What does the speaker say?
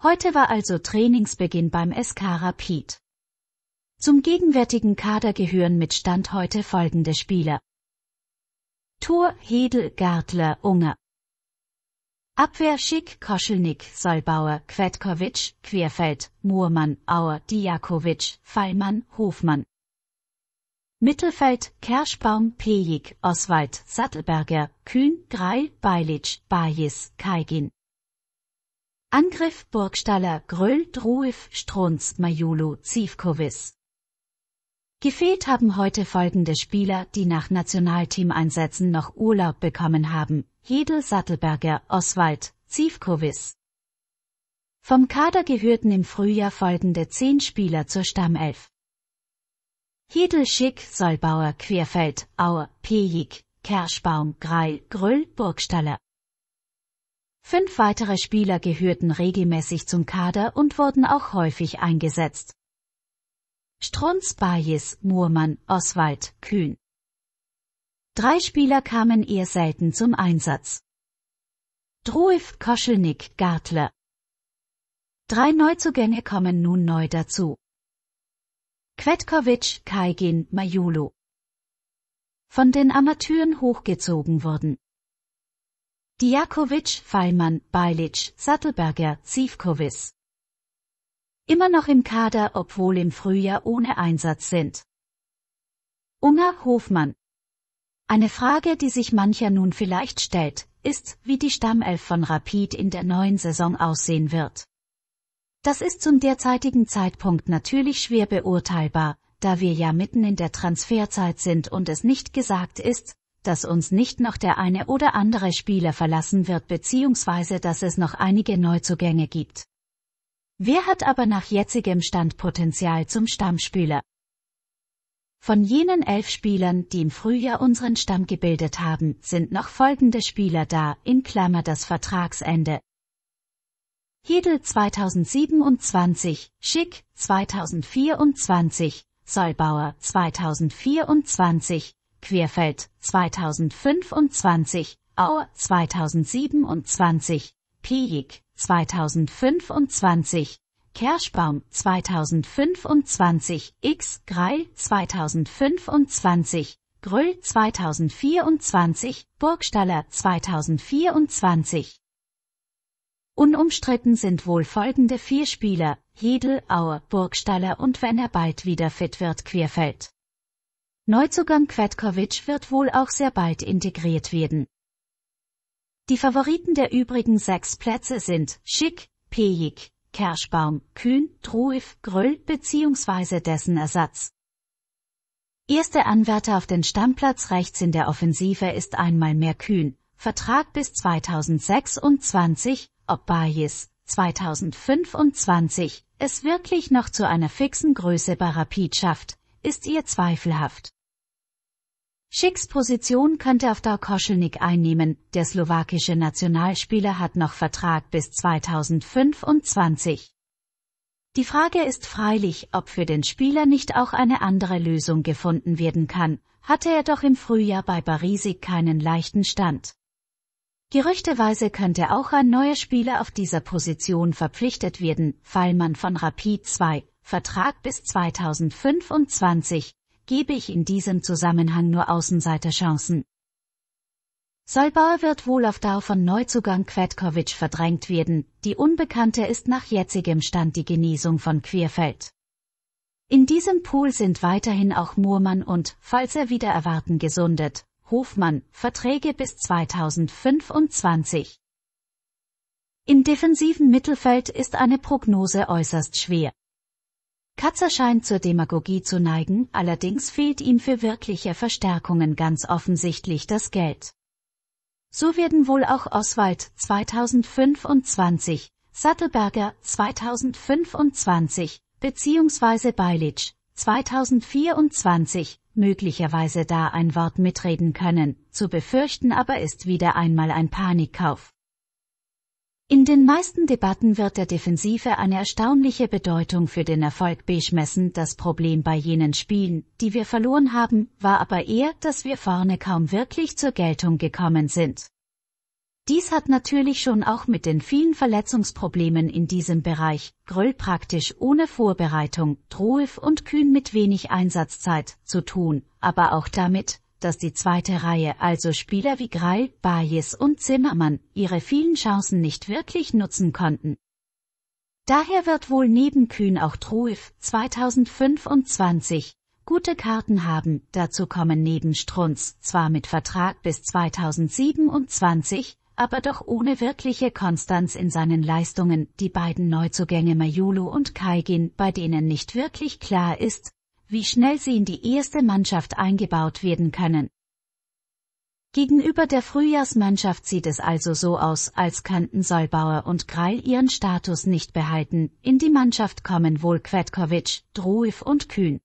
Heute war also Trainingsbeginn beim SK Rapid. Zum gegenwärtigen Kader gehören mit Stand heute folgende Spieler. Thor, Hedel, Gartler, Unger. Abwehr Schick, Koschelnik, Solbauer, Kvetkovic, Querfeld, Moormann, Auer, Diakovic, Fallmann, Hofmann. Mittelfeld, Kerschbaum, Pejik, Oswald, Sattelberger, Kühn, Greil, Beilic, Bajis, Kaigin. Angriff Burgstaller Grölt Ruif Strunz Majulu Zivkovic. Gefehlt haben heute folgende Spieler, die nach Nationalteameinsätzen noch Urlaub bekommen haben. Hedel Sattelberger, Oswald, Zivkovic. Vom Kader gehörten im Frühjahr folgende zehn Spieler zur Stammelf. Hedel Schick, Solbauer, Querfeld, Auer, Pejik, Kerschbaum, Greil, Gröll, Burgstaller. Fünf weitere Spieler gehörten regelmäßig zum Kader und wurden auch häufig eingesetzt. Strunz, Bayes, Murmann, Oswald, Kühn. Drei Spieler kamen eher selten zum Einsatz. Druev, Koschelnick, Gartler. Drei Neuzugänge kommen nun neu dazu. Kvetkovic, Kaigin, Majulu. Von den Amateuren hochgezogen wurden. Diakovic, Feimann, Bailic, Sattelberger, Zivkovic. Immer noch im Kader, obwohl im Frühjahr ohne Einsatz sind. Unger Hofmann. Eine Frage, die sich mancher nun vielleicht stellt, ist, wie die Stammelf von Rapid in der neuen Saison aussehen wird. Das ist zum derzeitigen Zeitpunkt natürlich schwer beurteilbar, da wir ja mitten in der Transferzeit sind und es nicht gesagt ist, dass uns nicht noch der eine oder andere Spieler verlassen wird bzw. dass es noch einige Neuzugänge gibt. Wer hat aber nach jetzigem Stand Potenzial zum Stammspieler? Von jenen elf Spielern, die im Frühjahr unseren Stamm gebildet haben, sind noch folgende Spieler da, in Klammer das Vertragsende. Hedel 2027, Schick 2024, Solbauer 2024, Querfeld 2025, Auer 2027, Piek 2025, Kerschbaum 2025, X Greil 2025, Grüll 2024, Burgstaller 2024. Unumstritten sind wohl folgende vier Spieler, Hedel, Auer, Burgstaller und wenn er bald wieder fit wird, Querfeld. Neuzugang Kvetkovic wird wohl auch sehr bald integriert werden. Die Favoriten der übrigen sechs Plätze sind Schick, Pejik, Kerschbaum, Kühn, Truif, Gröll bzw. dessen Ersatz. Erste Anwärter auf den Stammplatz rechts in der Offensive ist einmal mehr Kühn, Vertrag bis 2026, ob Bayes 2025 es wirklich noch zu einer fixen Größe bei Rapid schafft, ist ihr zweifelhaft. Schicks Position könnte Avdar Koschelnik einnehmen. Der slowakische Nationalspieler hat noch Vertrag bis 2025. Die Frage ist freilich, ob für den Spieler nicht auch eine andere Lösung gefunden werden kann, hatte er doch im Frühjahr bei Barisik keinen leichten Stand. Gerüchteweise könnte auch ein neuer Spieler auf dieser Position verpflichtet werden, Fallmann von Rapid 2, Vertrag bis 2025 gebe ich in diesem Zusammenhang nur Außenseiterchancen. Solbauer wird wohl auf Dauer von Neuzugang Kvetkovic verdrängt werden, die Unbekannte ist nach jetzigem Stand die Genesung von Querfeld. In diesem Pool sind weiterhin auch Murmann und, falls er wieder erwarten gesundet, Hofmann, Verträge bis 2025. Im defensiven Mittelfeld ist eine Prognose äußerst schwer. Katzer scheint zur Demagogie zu neigen, allerdings fehlt ihm für wirkliche Verstärkungen ganz offensichtlich das Geld. So werden wohl auch Oswald 2025, Sattelberger 2025 beziehungsweise Beilitsch 2024 möglicherweise da ein Wort mitreden können, zu befürchten aber ist wieder einmal ein Panikkauf. In den meisten Debatten wird der Defensive eine erstaunliche Bedeutung für den Erfolg beschmessen. Das Problem bei jenen Spielen, die wir verloren haben, war aber eher, dass wir vorne kaum wirklich zur Geltung gekommen sind. Dies hat natürlich schon auch mit den vielen Verletzungsproblemen in diesem Bereich, Gröll praktisch ohne Vorbereitung, Troef und Kühn mit wenig Einsatzzeit, zu tun, aber auch damit, dass die zweite Reihe, also Spieler wie Greil, Bayes und Zimmermann, ihre vielen Chancen nicht wirklich nutzen konnten. Daher wird wohl neben Kühn auch Truif 2025 gute Karten haben. Dazu kommen neben Strunz zwar mit Vertrag bis 2027, aber doch ohne wirkliche Konstanz in seinen Leistungen, die beiden Neuzugänge Mayulu und Kaigin, bei denen nicht wirklich klar ist, wie schnell sie in die erste Mannschaft eingebaut werden können. Gegenüber der Frühjahrsmannschaft sieht es also so aus, als könnten Solbauer und Kreil ihren Status nicht behalten, in die Mannschaft kommen wohl Kvetkovic, Druev und Kühn.